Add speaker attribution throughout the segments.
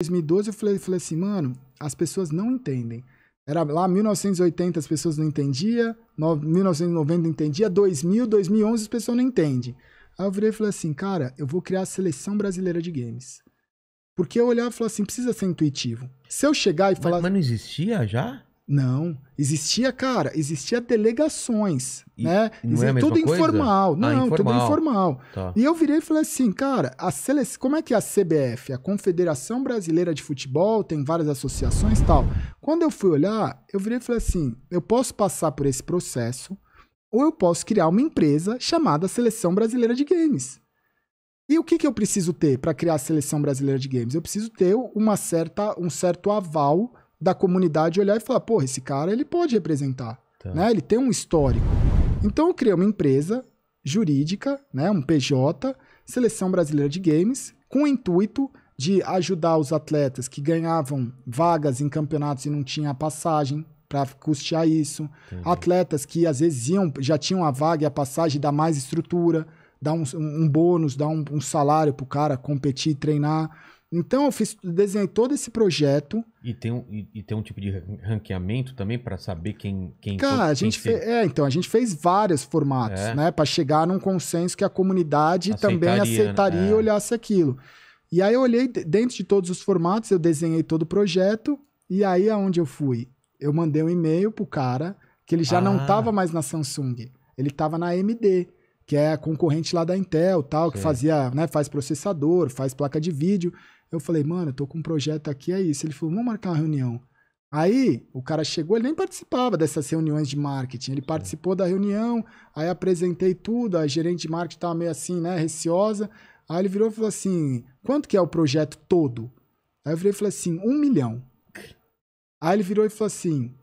Speaker 1: 2012 eu falei, falei assim, mano, as pessoas não entendem. Era lá 1980 as pessoas não entendiam, 1990 não entendia, 2000, 2011 as pessoas não entendem. Aí eu virei e falei assim, cara, eu vou criar a seleção brasileira de games. Porque eu olhava e falava assim, precisa ser intuitivo. Se eu chegar e falar... Mas, mas não existia já? Não, existia, cara, existia delegações, e né? É existia é tudo coisa? informal. Ah, não, ah, informal. tudo informal. Tá. E eu virei e falei assim, cara, a sele... como é que é a CBF, a Confederação Brasileira de Futebol, tem várias associações tal. Quando eu fui olhar, eu virei e falei assim, eu posso passar por esse processo ou eu posso criar uma empresa chamada Seleção Brasileira de Games. E o que, que eu preciso ter para criar a Seleção Brasileira de Games? Eu preciso ter uma certa, um certo aval da comunidade olhar e falar, pô, esse cara ele pode representar, tá. né? Ele tem um histórico. Então eu criei uma empresa jurídica, né, um PJ, Seleção Brasileira de Games, com o intuito de ajudar os atletas que ganhavam vagas em campeonatos e não tinha passagem para custear isso, Entendi. atletas que às vezes iam, já tinham a vaga e a passagem dá mais estrutura, dá um, um, um bônus, dá um, um salário para o cara competir e treinar. Então eu fiz, desenhei todo esse projeto. E tem um, e, e tem um tipo de ranqueamento também para saber quem quem Cara, a gente fez, é, então a gente fez vários formatos, é. né, para chegar num consenso que a comunidade aceitaria, também né? aceitaria e é. olhasse aquilo. E aí eu olhei dentro de todos os formatos, eu desenhei todo o projeto e aí aonde eu fui, eu mandei um e-mail pro cara que ele já ah. não estava mais na Samsung, ele estava na AMD que é a concorrente lá da Intel, tal, Sim. que fazia, né, faz processador, faz placa de vídeo. Eu falei, mano, eu tô com um projeto aqui, é isso. Ele falou, vamos marcar uma reunião. Aí o cara chegou, ele nem participava dessas reuniões de marketing. Ele é. participou da reunião, aí apresentei tudo. A gerente de marketing estava meio assim, né, receosa. Aí ele virou e falou assim: quanto que é o projeto todo? Aí eu virei e falei assim: um milhão. Aí ele virou e falou assim: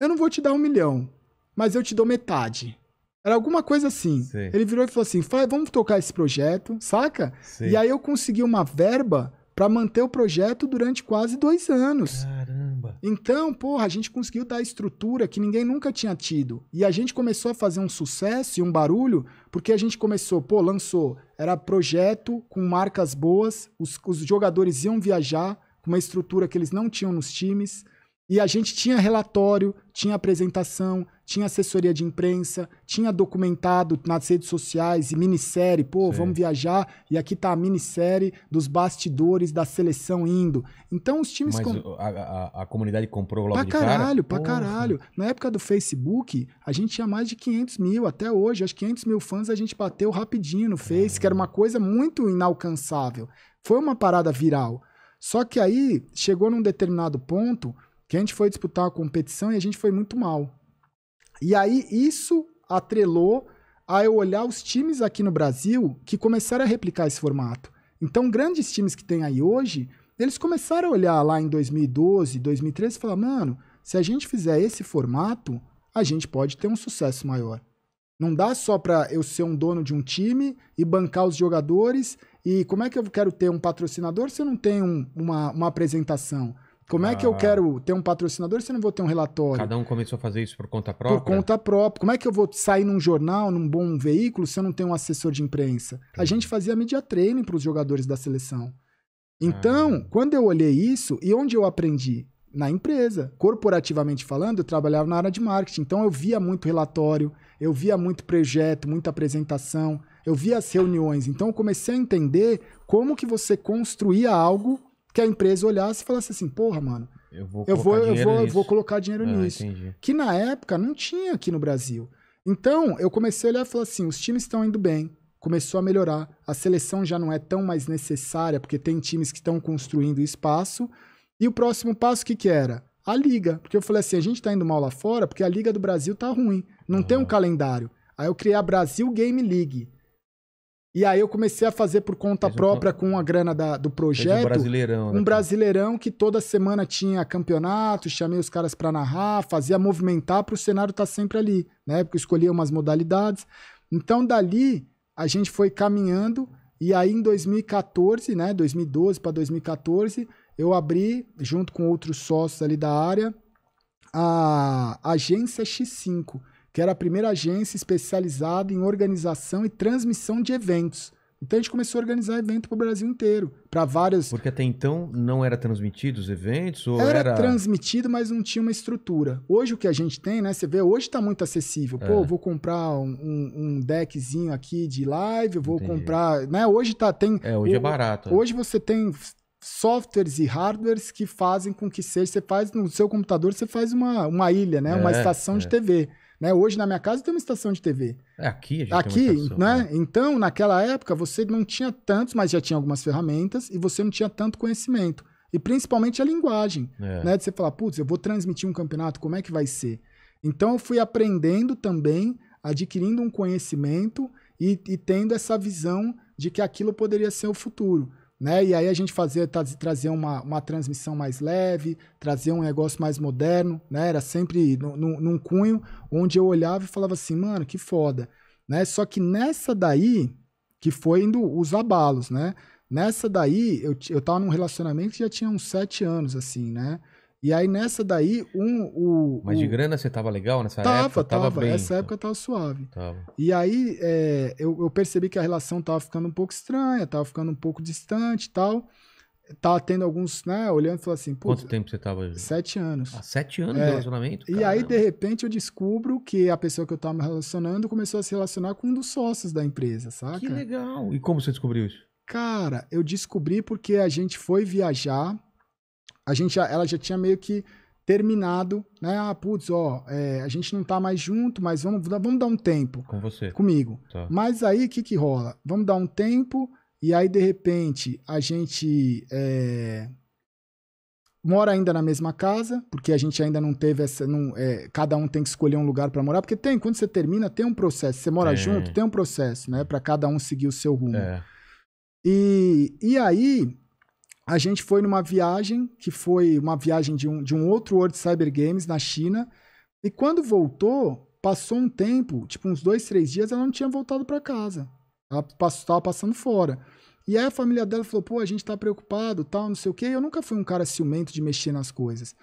Speaker 1: eu não vou te dar um milhão, mas eu te dou metade. Era alguma coisa assim. Sim. Ele virou e falou assim: vamos tocar esse projeto, saca? Sim. E aí eu consegui uma verba para manter o projeto durante quase dois anos. Caramba! Então, porra, a gente conseguiu dar estrutura que ninguém nunca tinha tido. E a gente começou a fazer um sucesso e um barulho, porque a gente começou, pô, lançou. Era projeto com marcas boas, os, os jogadores iam viajar, com uma estrutura que eles não tinham nos times e a gente tinha relatório, tinha apresentação, tinha assessoria de imprensa, tinha documentado nas redes sociais e minissérie. Pô, Sim. vamos viajar e aqui tá a minissérie dos bastidores da seleção indo. Então os times. Mas com... a, a, a, comunidade comprou logo pra de caralho, cara? Pra Porra. caralho. Na época do Facebook, a gente tinha mais de 500 mil até hoje. Acho que 500 mil fãs a gente bateu rapidinho no Face, que era uma é. coisa muito inalcançável. Foi uma parada viral. Só que aí chegou num determinado ponto que a gente foi disputar a competição e a gente foi muito mal. E aí isso atrelou a eu olhar os times aqui no Brasil que começaram a replicar esse formato. Então, grandes times que tem aí hoje, eles começaram a olhar lá em 2012, 2013 e falar: mano, se a gente fizer esse formato, a gente pode ter um sucesso maior. Não dá só para eu ser um dono de um time e bancar os jogadores. E como é que eu quero ter um patrocinador se eu não tenho uma, uma apresentação? Como é que eu ah. quero ter um patrocinador se eu não vou ter um relatório? Cada um começou a fazer isso por conta própria? Por conta própria. Como é que eu vou sair num jornal, num bom veículo, se eu não tenho um assessor de imprensa? A gente fazia media training para os jogadores da seleção. Ah. Então, ah. quando eu olhei isso, e onde eu aprendi? Na empresa. Corporativamente falando, eu trabalhava na área de marketing. Então, eu via muito relatório, eu via muito projeto, muita apresentação, eu via as reuniões. Então, eu comecei a entender como que você construía algo que a empresa olhasse e falasse assim, porra, mano, eu vou eu vou, eu vou, nisso. vou colocar dinheiro ah, nisso. Entendi. Que na época não tinha aqui no Brasil. Então, eu comecei a olhar e falar assim, os times estão indo bem, começou a melhorar, a seleção já não é tão mais necessária, porque tem times que estão construindo espaço, e o próximo passo, o que que era? A liga, porque eu falei assim, a gente tá indo mal lá fora, porque a liga do Brasil tá ruim, não tem um calendário. Aí eu criei a Brasil Game League, e aí eu comecei a fazer por conta um própria com a grana da, do projeto. Um brasileirão. Né? Um brasileirão que toda semana tinha campeonato, chamei os caras para narrar, fazia movimentar para o cenário estar tá sempre ali. Na né? época eu escolhia umas modalidades. Então dali a gente foi caminhando e aí em 2014, né, 2012 para 2014, eu abri junto com outros sócios ali da área a agência X5 que era a primeira agência especializada em organização e transmissão de eventos. Então a gente começou a organizar evento para o Brasil inteiro, para várias. Porque até então não era transmitido os eventos ou era, era transmitido, mas não tinha uma estrutura. Hoje o que a gente tem, né? Você vê, hoje está muito acessível. É. Pô, vou comprar um, um, um, deckzinho aqui de live, vou Entendi. comprar, né? Hoje tá tem. É, hoje é o, é barato. Né? Hoje você tem softwares e hardwares que fazem com que seja. Você faz no seu computador, você faz uma, uma ilha, né? É, uma estação é. de TV. Né? Hoje na minha casa tem uma estação de TV. É, aqui, a gente Aqui, tem uma estação, né? né? Então, naquela época, você não tinha tantos, mas já tinha algumas ferramentas e você não tinha tanto conhecimento. E principalmente a linguagem, é. né? De você falar, putz, eu vou transmitir um campeonato, como é que vai ser? Então, eu fui aprendendo também, adquirindo um conhecimento e, e tendo essa visão de que aquilo poderia ser o futuro. Né? E aí a gente fazia trazer uma, uma transmissão mais leve, trazer um negócio mais moderno, né? Era sempre no, no, num cunho onde eu olhava e falava assim, mano, que foda, né? Só que nessa daí, que foi indo os abalos, né? Nessa daí, eu, eu tava num relacionamento que já tinha uns sete anos, assim, né? E aí nessa daí, um. O, Mas de o... grana você tava legal nessa tava, época? Tava, tava. Bem... Essa tá. época tava suave. Tava. E aí é, eu, eu, percebi que a relação tava ficando um pouco estranha, tava ficando um pouco distante e tal. Tava tendo alguns, né, olhando e falando assim, Quanto tempo você tava? Sete anos. Ah, sete anos é, de relacionamento? E aí, de repente, eu descubro que a pessoa que eu tava me relacionando começou a se relacionar com um dos sócios da empresa, saca? Que legal. E como você descobriu isso? Cara, eu descobri porque a gente foi viajar a gente já, ela já tinha meio que terminado, né? Ah, putz, ó, é, a gente não tá mais junto, mas vamos, vamos dar um tempo. Com você. Comigo. Tá. Mas aí, o que que rola? Vamos dar um tempo e aí, de repente, a gente é, mora ainda na mesma casa, porque a gente ainda não teve essa... Não, é, cada um tem que escolher um lugar para morar, porque tem, quando você termina, tem um processo. Você mora junto, tem um processo, né? para cada um seguir o seu rumo. É. E, e aí, a gente foi numa viagem, que foi uma viagem de um, de um outro World Cyber Games na China. E quando voltou, passou um tempo, tipo uns dois, três dias, ela não tinha voltado para casa. Ela estava passando fora. E aí a família dela falou, pô, a gente tá preocupado, tal, não sei o quê. eu nunca fui um cara ciumento de mexer nas coisas.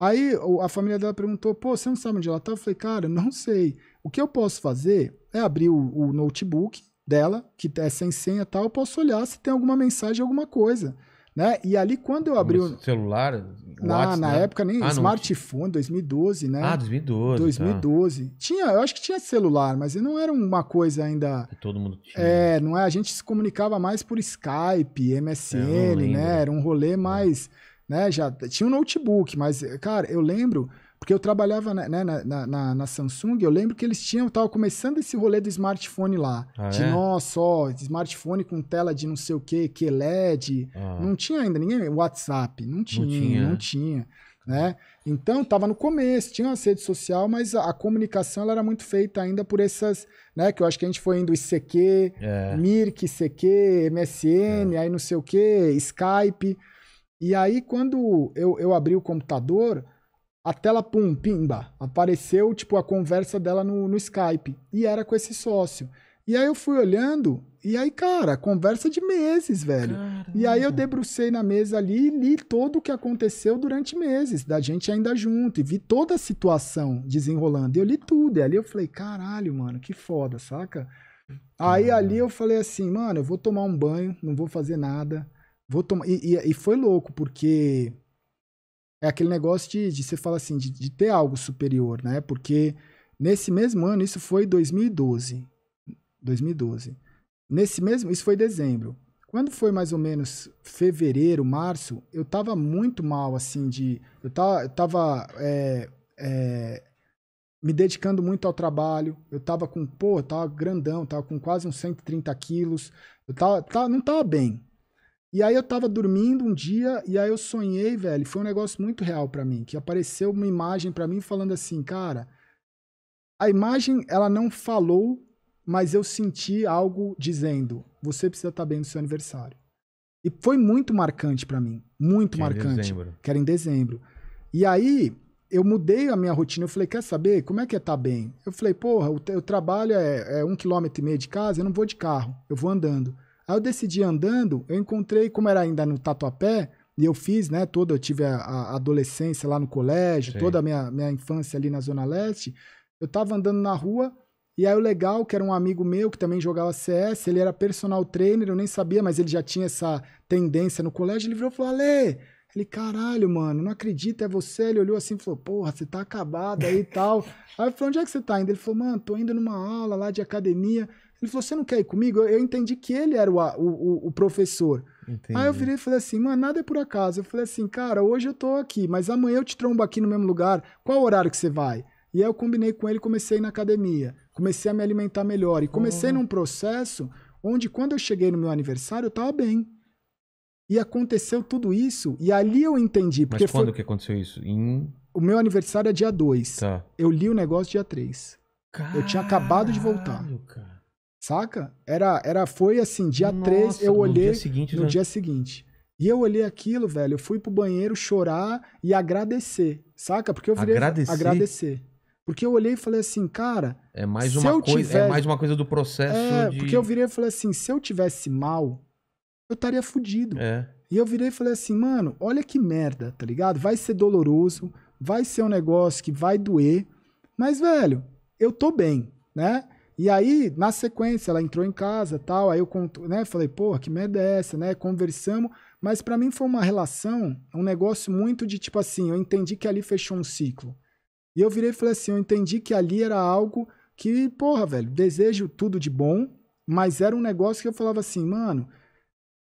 Speaker 1: Aí a família dela perguntou, pô, você não sabe onde ela tá? Eu falei, cara, não sei. O que eu posso fazer é abrir o, o notebook dela, que é sem senha e tal, eu posso olhar se tem alguma mensagem, alguma coisa. Né? E ali quando eu abri o celular, na, WhatsApp, na né? época nem ah, smartphone, não. 2012, né? Ah, 2012. 2012. Tá. Tinha, eu acho que tinha celular, mas não era uma coisa ainda. todo mundo tinha. É, não é, a gente se comunicava mais por Skype, MSN, é, né? Era um rolê é. mais, né, já tinha um notebook, mas cara, eu lembro porque eu trabalhava né, né na, na, na, Samsung, eu lembro que eles tinham, tava começando esse rolê do smartphone lá. Ah, de é? nossa, ó, smartphone com tela de não sei o que, que LED. Ah. Não tinha ainda ninguém, WhatsApp, não tinha, não tinha. Não tinha né? Então estava no começo, tinha uma rede social, mas a, a comunicação era muito feita ainda por essas, né? Que eu acho que a gente foi indo ICQ, é. Mirk, ICQ, MSN, é. aí não sei o que, Skype. E aí quando eu, eu abri o computador, a tela, pum, pimba, apareceu, tipo, a conversa dela no, no Skype. E era com esse sócio. E aí eu fui olhando, e aí, cara, conversa de meses, velho. Caramba. E aí eu debrucei na mesa ali e li tudo o que aconteceu durante meses, da gente ainda junto, e vi toda a situação desenrolando. E eu li tudo, e ali eu falei, caralho, mano, que foda, saca? Aí ali eu falei assim, mano, eu vou tomar um banho, não vou fazer nada. Vou tomar. E, e, e foi louco, porque é aquele negócio de, de você fala assim, de, de ter algo superior, né? Porque nesse mesmo ano, isso foi 2012. 2012. Nesse mesmo, isso foi dezembro. Quando foi mais ou menos fevereiro, março, eu tava muito mal, assim, de. Eu tava, eu tava é, é, me dedicando muito ao trabalho. Eu tava com, pô, eu tava grandão, tava com quase uns 130 quilos. Eu tava, tava, não tava bem. E aí eu tava dormindo um dia e aí eu sonhei, velho, foi um negócio muito real para mim, que apareceu uma imagem para mim falando assim, cara, a imagem ela não falou, mas eu senti algo dizendo, você precisa estar tá bem no seu aniversário. E foi muito marcante para mim, muito que marcante. Dezembro. Que era em dezembro. E aí eu mudei a minha rotina, eu falei, quer saber, como é que é estar tá bem? Eu falei, porra, o, o trabalho é, é um quilômetro e meio de casa, eu não vou de carro, eu vou andando. Aí eu decidi andando, eu encontrei, como era ainda no Tatuapé, e eu fiz, né, toda, eu tive a, a adolescência lá no colégio, Sim. toda a minha, minha infância ali na Zona Leste, eu tava andando na rua, e aí o legal, que era um amigo meu que também jogava CS, ele era personal trainer, eu nem sabia, mas ele já tinha essa tendência no colégio, ele virou e falou, Ale, ele, caralho, mano, não acredita, é você. Ele olhou assim e falou, porra, você tá acabado aí e tal. Aí eu falei, onde é que você tá indo? Ele falou, mano, tô indo numa aula lá de academia. Ele falou: Você não quer ir comigo? Eu, eu entendi que ele era o, o, o professor. Entendi. Aí eu virei e falei assim: Mano, nada é por acaso. Eu falei assim: Cara, hoje eu tô aqui, mas amanhã eu te trombo aqui no mesmo lugar. Qual horário que você vai? E aí eu combinei com ele, comecei na academia, comecei a me alimentar melhor. E comecei oh. num processo onde, quando eu cheguei no meu aniversário, eu tava bem. E aconteceu tudo isso, e ali eu entendi. Porque Mas quando foi... que aconteceu isso? Em... O meu aniversário é dia 2. Tá. Eu li o negócio dia 3. Eu tinha acabado de voltar. Cara. Saca? Era, era foi assim, dia Nossa, 3, eu olhei no, dia seguinte, no já... Né? dia seguinte. E eu olhei aquilo, velho, eu fui pro banheiro chorar e agradecer, saca? Porque eu virei agradecer. agradecer. Porque eu olhei e falei assim, cara, é mais uma coisa, tivesse... é mais uma coisa do processo É, de... porque eu virei e falei assim, se eu tivesse mal, eu estaria fudido. É. E eu virei e falei assim, mano, olha que merda, tá ligado? Vai ser doloroso, vai ser um negócio que vai doer, mas velho, eu tô bem, né? E aí, na sequência, ela entrou em casa tal, aí eu conto, né, falei, porra, que merda é essa, né, conversamos, mas para mim foi uma relação, um negócio muito de tipo assim, eu entendi que ali fechou um ciclo. E eu virei e falei assim, eu entendi que ali era algo que, porra, velho, desejo tudo de bom, mas era um negócio que eu falava assim, mano,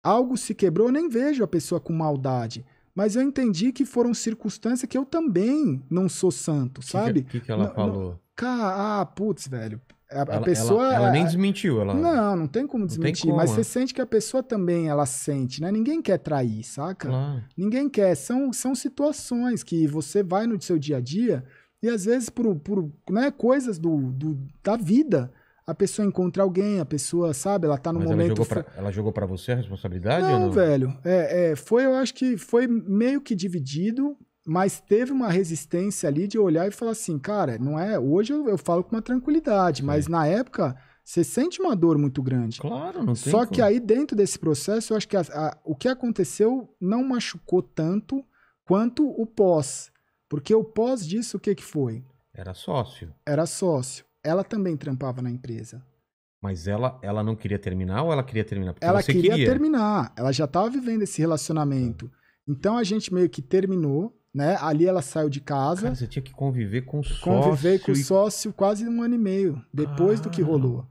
Speaker 1: algo se quebrou, eu nem vejo a pessoa com maldade, mas eu entendi que foram circunstâncias que eu também não sou santo, sabe? O que, que, que, ela não, falou? Não, cara, ah, putz, velho, a, ela, a pessoa. Ela, ela, nem desmentiu, ela. Não, não tem como desmentir. Tem como, mas é. você sente que a pessoa também ela sente, né? Ninguém quer trair, saca? Claro. Ninguém quer. São, são situações que você vai no seu dia a dia e às vezes por, por né, coisas do, do, da vida. A pessoa encontra alguém, a pessoa, sabe, ela tá no mas momento. Ela jogou, para você a responsabilidade? Não, não? velho. É, é, foi, eu acho que foi meio que dividido mas teve uma resistência ali de olhar e falar assim, cara, não é. Hoje eu, eu falo com uma tranquilidade, mas é. na época você sente uma dor muito grande. Claro, não tem Só como. que aí dentro desse processo, eu acho que a, a, o que aconteceu não machucou tanto quanto o pós. Porque o pós disso, o que, que foi? Era sócio. Era sócio. Ela também trampava na empresa. Mas ela, ela não queria terminar ou ela queria terminar? Porque ela queria, queria, terminar. Ela já estava vivendo esse relacionamento. Tá. Então a gente meio que terminou né? Ali ela saiu de casa. Cara, você tinha que conviver com o sócio. Conviver com o sócio e... quase um ano e meio depois ah. do que rolou.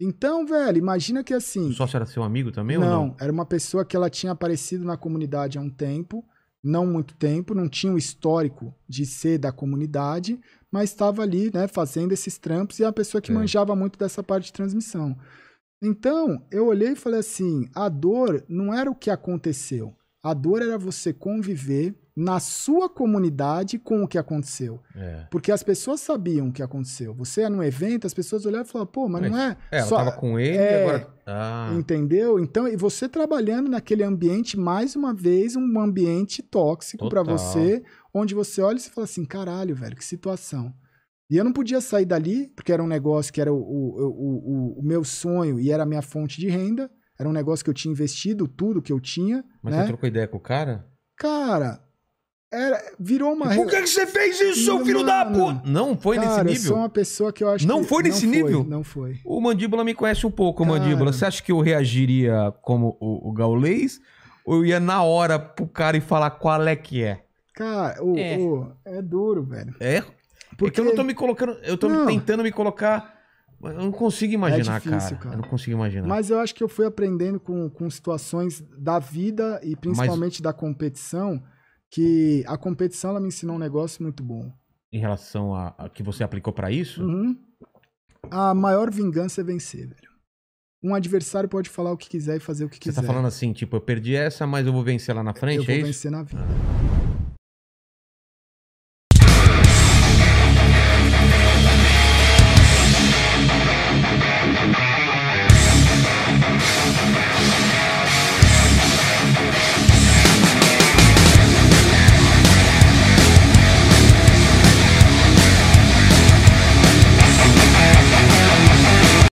Speaker 1: Então, velho, imagina que assim. O sócio era seu amigo também não, ou não? Não, era uma pessoa que ela tinha aparecido na comunidade há um tempo, não muito tempo, não tinha o um histórico de ser da comunidade, mas estava ali, né, fazendo esses trampos e é uma pessoa que é. manjava muito dessa parte de transmissão. Então, eu olhei e falei assim: a dor não era o que aconteceu. A dor era você conviver na sua comunidade com o que aconteceu. É. Porque as pessoas sabiam o que aconteceu. Você é num evento, as pessoas olhavam e falavam, pô, mas não é. É, ela só... tava com ele é... agora. Ah. Entendeu? Então, e você trabalhando naquele ambiente, mais uma vez, um ambiente tóxico para você, onde você olha e você fala assim: caralho, velho, que situação. E eu não podia sair dali, porque era um negócio que era o, o, o, o meu sonho e era a minha fonte de renda. Era um negócio que eu tinha investido tudo que eu tinha. Mas né? você trocou ideia com o cara? Cara, era, virou uma. Por que, que você fez isso, seu filho da puta? Não foi cara, nesse nível. Eu sou uma pessoa que eu acho Não que... foi nesse não nível? Foi, não foi. O Mandíbula me conhece um pouco, cara... Mandíbula. Você acha que eu reagiria como o, o Gaulês? Ou eu ia na hora pro cara e falar qual é que é? Cara, o, é. O, é duro, velho. É? é Porque é eu não tô me colocando. Eu tô não. tentando me colocar. Eu não consigo imaginar, é difícil, cara. cara. Eu não consigo imaginar. Mas eu acho que eu fui aprendendo com, com situações da vida e principalmente Mas... da competição que a competição ela me ensinou um negócio muito bom. Em relação a, a que você aplicou para isso? Uhum. A maior vingança é vencer, velho. Um adversário pode falar o que quiser e fazer o que você tá quiser. Você tá falando assim, tipo, eu perdi essa, mas eu vou vencer lá na frente, eu é isso? Eu vou vencer na vida.